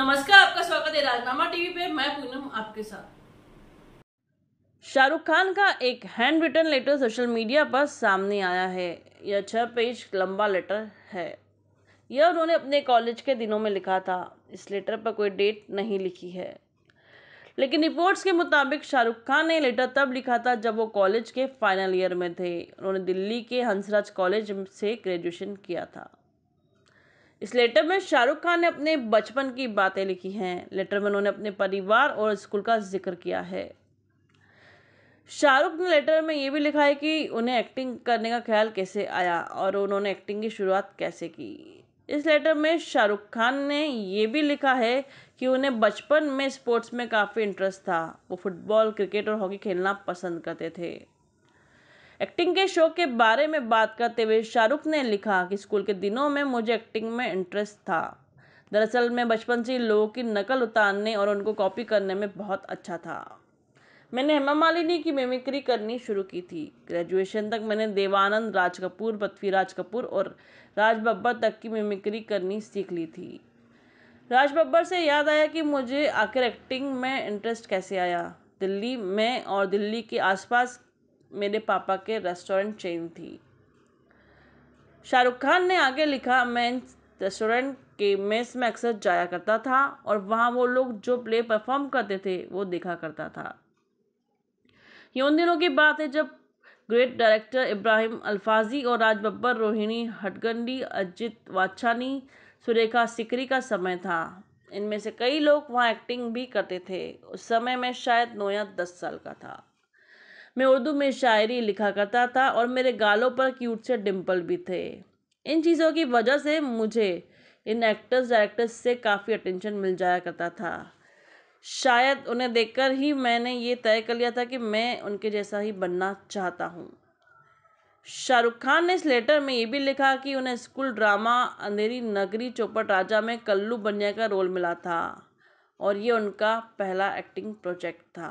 नमस्कार आपका स्वागत है राजनामा टीवी पे मैं पूनम आपके साथ शाहरुख खान का एक hand written letter social media पर सामने आया है यह छह पेज लंबा लेटर है यह उन्होंने अपने कॉलेज के दिनों में लिखा था इस लेटर पर कोई डेट नहीं लिखी है लेकिन रिपोर्ट्स के मुताबिक शाहरुख खान ने लेटर तब लिखा था जब वो कॉलेज के फाइनल ईयर में थे उन्होंने दिल्ली के हंसराज कॉलेज से ग्रेजुएशन किया था इस लेटर में शाहरुख खान ने अपने बचपन की बातें लिखी हैं लेटर में उन्होंने अपने परिवार और स्कूल का जिक्र किया है शाहरुख ने लेटर में ये भी लिखा है कि उन्हें एक्टिंग करने का ख्याल कैसे आया और उन्होंने एक्टिंग की शुरुआत कैसे की इस लेटर में शाहरुख खान ने ये भी लिखा है कि उन्हें बचपन में स्पोर्ट्स में काफ़ी इंटरेस्ट था वो फुटबॉल क्रिकेट और हॉकी खेलना पसंद करते थे एक्टिंग के शौक के बारे में बात करते हुए शाहरुख ने लिखा कि स्कूल के दिनों में मुझे एक्टिंग में इंटरेस्ट था दरअसल मैं बचपन से ही लोगों की नकल उतारने और उनको कॉपी करने में बहुत अच्छा था मैंने हेमा मालिनी की मिमिक्री करनी शुरू की थी ग्रेजुएशन तक मैंने देवानंद राज कपूर पृथ्वीराज कपूर और राज बब्बर तक की मिमिक्री करनी सीख ली थी राज बब्बर से याद आया कि मुझे आखिर एक्टिंग में इंटरेस्ट कैसे आया दिल्ली में और दिल्ली के आसपास मेरे पापा के रेस्टोरेंट चेन थी शाहरुख खान ने आगे लिखा मैं रेस्टोरेंट के मेस में अक्सर जाया करता था और वहाँ वो लोग जो प्ले परफॉर्म करते थे वो देखा करता था ये उन दिनों की बात है जब ग्रेट डायरेक्टर इब्राहिम अल्फाजी और राज बब्बर रोहिणी हटगंडी अजित वाछानी सुरेखा सिकरी का समय था इनमें से कई लोग वहाँ एक्टिंग भी करते थे उस समय मैं शायद नोया दस साल का था मैं उर्दू में शायरी लिखा करता था और मेरे गालों पर क्यूट से डिम्पल भी थे इन चीज़ों की वजह से मुझे इन एक्टर्स डायरेक्टर्स से काफ़ी अटेंशन मिल जाया करता था शायद उन्हें देखकर ही मैंने ये तय कर लिया था कि मैं उनके जैसा ही बनना चाहता हूँ शाहरुख खान ने इस लेटर में ये भी लिखा कि उन्हें स्कूल ड्रामा अंधेरी नगरी चौपट राजा में कल्लू बनिया का रोल मिला था और ये उनका पहला एक्टिंग प्रोजेक्ट था